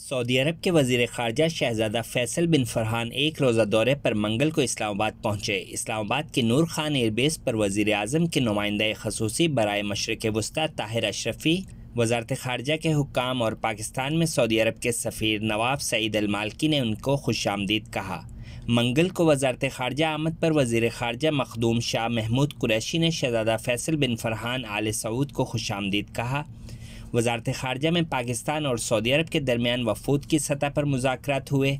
Saudi अरब के वजीर खारजा शहजादा फैसल बिन फरहान एक रोज़ा दौरे पर मंगल को इस्लामाबाद पहुँचे इस्लामाबाद के नूर खान एयरबेस पर वजीर अजम के नुमाइंदा खसूसी बरए मशरक वस्ता ताहिर अशरफी वजारत खारजा के हुकाम और पाकिस्तान में सऊदी अरब के सफ़ीर नवाब सईद अलमालकी ने उनको खुश आमदीद कहा मंगल को वजारत खारजा आमद पर वजीर खारजा मखदूम शाह महमूद कुरैशी ने शहजादा फैसल बिन फरहान आल सऊद को खुश आमदीद कहा वजारत खारजा में पाकिस्तान और सऊदी अरब के दरमियान वफूद की सतह पर मुजाकर हुए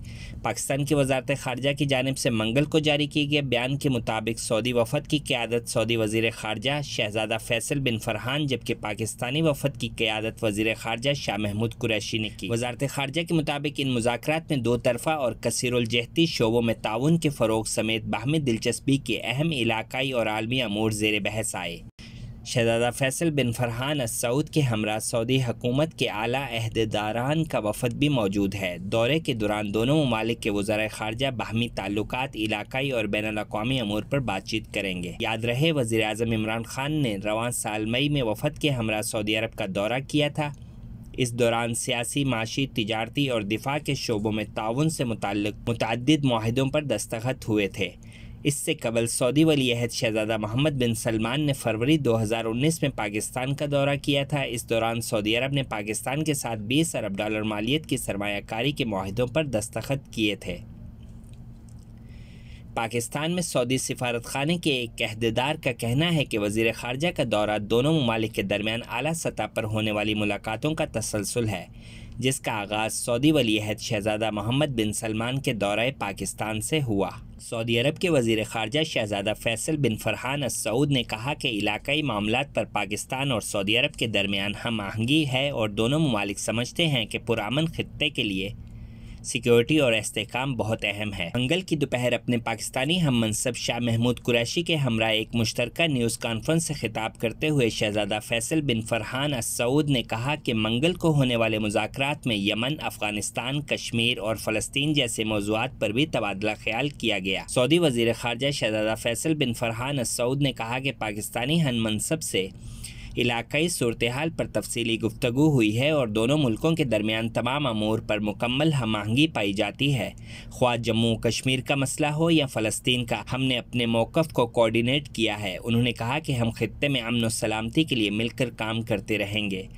पाकिस्तान की वजारत खारजा की जानब से मंगल को जारी किए गए बयान के मुताबिक सऊदी वफद की क्यादत सऊदी वजीर खारजा शहजादा फैसल बिन फरहान जबकि पाकिस्तानी वफद की क्यादत वजीर खारजा शाह महमूद कुरैशी ने की वजारत खारजा के मुताबिक इन मुजाकर में दो तरफा और कसरजहती शोबों में ताउन के फ़रोग समेत बाहमी दिलचस्पी के अहम इलाकई और आलमी अमूर जेर बहस आए शहजादा फैसल बिन फरहान असऊद के हमरा सऊदी हकूमत के आला अहदेदारान का वफद भी मौजूद है दौरे के दौरान दोनों ममालिक के वजार खारजा बाहमी ताल्लुक इलाकई और बैन अवी अमूर पर बातचीत करेंगे याद रहे वजी अजम इमरान खान ने रवान साल मई में वफद के हमरा सऊदी अरब का दौरा किया था इस दौरान सियासी माशी तजारती और दिफा के शोबों में ताउन से मुतल मतद माहदों पर दस्तखत हुए थे इससे कबल सऊदी वली अहद शहजादा मोहम्मद बिन सलमान ने फरवरी 2019 में पाकिस्तान का दौरा किया था इस दौरान सऊदी अरब ने पाकिस्तान के साथ 20 अरब डॉलर मालियत की सरमाकारी के माहों पर दस्तखत किए थे पाकिस्तान में सऊदी सफारत खाने के एक अहदेदार का कहना है कि वजीर खारजा का दौरा दोनों ममालिक के दरमियान अली सतह पर होने वाली मुलाकातों का तसलसल है जिसका आगाज़ सऊदी वली अहद शहजादा मोहम्मद बिन सलमान के दौरे पाकिस्तान से हुआ सऊदी अरब के वजीर खारजा शहजादा फैसल बिन फरहान सऊद ने कहा कि इलाकई मामला पर पाकिस्तान और सऊदी अरब के दरमियान हम आहंगी है और दोनों ममालिक समझते हैं कि पुरान ख़त्े के लिए सिक्योरिटी और इस्तेकाम बहुत अहम है मंगल की दोपहर अपने पाकिस्तानी हम मनसब शाह महमूद कुरैशी के हमरा एक मुश्तर न्यूज़ कॉन्फ्रेंस से खिताब करते हुए शहजादा फैसल बिन फरहान असऊद ने कहा कि मंगल को होने वाले मुजाकर में यमन अफगानिस्तान कश्मीर और फलस्तीन जैसे मौजूद पर भी तबादला ख्याल किया गया सऊदी वजीर खारजा शहजादा फैसल बिन फरहान असऊद ने कहा कि पाकिस्तानी हन मनसब ऐसी इलाकई सूरत हाल पर तफसली गुफ्तु हुई है और दोनों मुल्कों के दरमियान तमाम अमूर पर मुकम्मल हमाहंगी पाई जाती है ख्वा जम्मू कश्मीर का मसला हो या फ़लस्तीन का हमने अपने मौक़ को कोऑर्डिनेट किया है उन्होंने कहा कि हम खत्े में अमन व सलामती के लिए मिलकर काम करते रहेंगे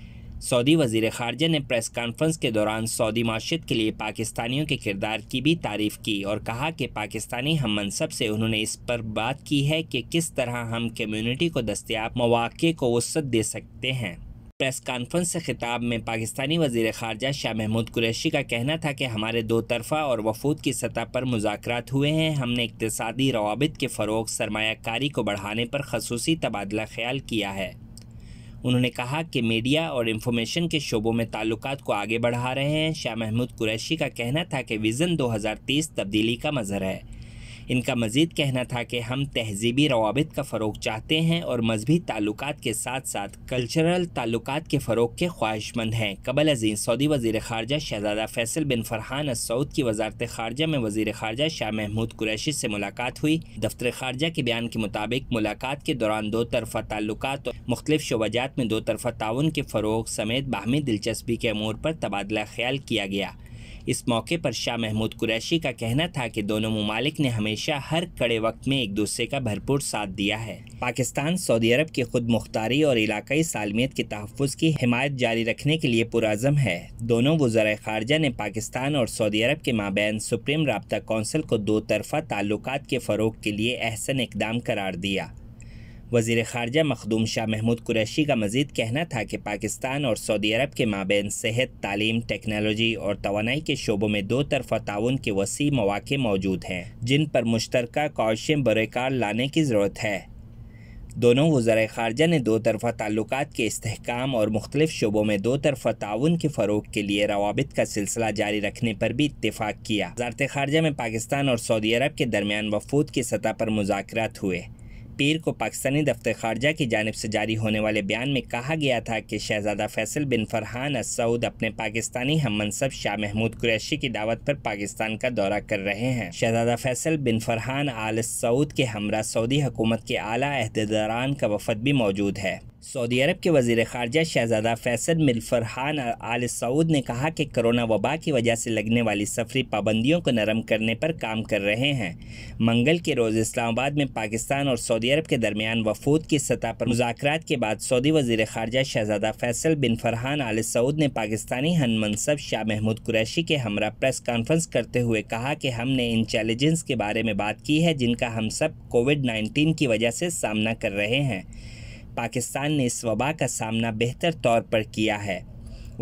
सऊदी वजीर खारजा ने प्रेस कॉन्फ्रेंस के दौरान सऊदी माशियत के लिए पाकिस्तानियों के किरदार की भी तारीफ की और कहा कि पाकिस्तानी हम मनसब से उन्होंने इस पर बात की है कि किस तरह हम कम्यूनिटी को दस्तियाब मौाक़े को वसत दे सकते हैं प्रेस कॉन्फ्रेंस से खिताब में पाकिस्तानी वजीर खारजा शाह महमूद कुरैशी का कहना था कि हमारे दो तरफा और वफूद की सतह पर मुजात हुए हैं हमने इकतदी रवाबित के फ़रोग सरमाकारी को बढ़ाने पर खसूसी तबादला ख्याल किया है उन्होंने कहा कि मीडिया और इन्फॉर्मेशन के शोबों में ताल्लुक को आगे बढ़ा रहे हैं शाह महमूद कुरैशी का कहना था कि विज़न 2030 तब्दीली का मजहर है इनका मज़ीद कहना था कि हम तहजीबी रवाबित का फ़रोग चाहते हैं और मजहबी ताल्लुक के साथ साथ कल्चरल ताल्लुक के फ़रोग के ख्वाहिशमंद हैं कबल अजीज़ सऊदी वजीर खारजा शहजादा फैसल बिन फरहान सऊद की वजारत खारजा में वजीर खारजा शाह महमूद कुरैशी से मुलाकात हुई दफ्तर खारजा के बयान के मुताबिक मुलाकात के दौरान दो तरफा ताल्लुक और मुख्तफ शोबाजात में दो तरफा ताउन के फ़रोग समेत बाहमी दिलचस्पी के अमूर पर तबादला ख्याल किया गया इस मौके पर शाह महमूद कुरैशी का कहना था कि दोनों ममालिक ने हमेशा हर कड़े वक्त में एक दूसरे का भरपूर साथ दिया है पाकिस्तान सऊदी अरब की खुद मुख्तारी और इलाकई सालमियत के तहफ़ की हमायत जारी रखने के लिए पुरज़म है दोनों वजरा खारजा ने पाकिस्तान और सऊदी अरब के माबैन सुप्रीम रबता कौंसिल को दो तरफा ताल्लुक के फ़रोग के लिए अहसन इकदाम करार दिया वजीर खारजा मखदूम शाह महमूद कुरैशी का मजीद कहना था कि पाकिस्तान और सऊदी अरब के माबेन सेहत तालीम टेक्नोलॉजी और तोानाई के शोबों में दो तरफा ताउन के वसी मौाक़े मौजूद हैं जिन पर मुश्तर कौशम बरकार लाने की ज़रूरत है दोनों वजर खारजा ने दो तरफा ताल्लुक के इसकाम और मुख्तलिफ शोबों में दो तरफा ताउन के फ़रोग के लिए रवाबित का सिलसिला जारी रखने पर भी इतफाक़ किया वजारत खारजा में पाकिस्तान और सऊदी अरब के दरमियान वफूद की सतह पर मुजाकर हुए पीर को पाकिस्तानी दफ्तर खारजा की जानब से जारी होने वाले बयान में कहा गया था कि शहजादा फैसल बिन फरहान सऊद अपने पाकिस्तानी हम मनसब शाह महमूद कुरैशी की दावत पर पाकिस्तान का दौरा कर रहे हैं शहजादा फैसल बिन फरहान आल सऊद के हमरा सऊदी हुकूमत के आला अहदेदारान का वफद भी मौजूद है सऊदी अरब के वजीर खारजा शहजादा फैसल मिल फरहान आल सऊद ने कहा कि कोरोना वबा की वजह से लगने वाली सफरी पाबंदियों को नरम करने पर काम कर रहे हैं मंगल के रोज़ इस्लामाबाद में पाकिस्तान और सऊदी अरब के दरमियान वफूद की सतह पर मुजाकर के बाद सऊदी वजीर खारजा शहजादा फैसल बिन फरहान आल सऊद ने पाकिस्तानी हन मनसब शाह महमूद कुरैशी के हमरा प्रेस कॉन्फ्रेंस करते हुए कहा कि हमने इन चैलेंजेस के बारे में बात की है जिनका हम सब कोविड नाइन्टीन की वजह से सामना कर रहे हैं पाकिस्तान ने इस वबा का सामना बेहतर तौर पर किया है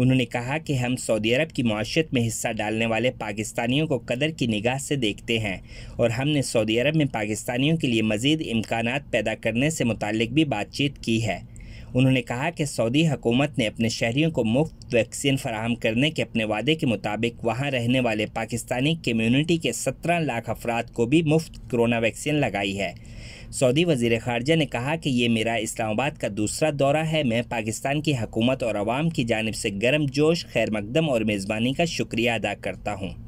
उन्होंने कहा कि हम सऊदी अरब की माशत में हिस्सा डालने वाले पाकिस्तानियों को कदर की निगाह से देखते हैं और हमने सऊदी अरब में पाकिस्तानियों के लिए मज़ीद इम्कान पैदा करने से मुतक भी बातचीत की है उन्होंने कहा कि सऊदी हुकूमत ने अपने शहरीों को मुफ्त वैक्सीन फराहम करने के अपने वादे के मुताबिक वहाँ रहने वाले पाकिस्तानी कम्यूनिटी के सत्रह लाख अफराद को भी मुफ्त कोरोना वैक्सीन लगाई है सऊदी वजीर खारजा ने कहा कि ये मेरा इस्लामाबाद का दूसरा दौरा है मैं पाकिस्तान की हकूमत और आवाम की जानब से गर्म जोश खैर मकदम और मेज़बानी का शुक्रिया अदा करता हूँ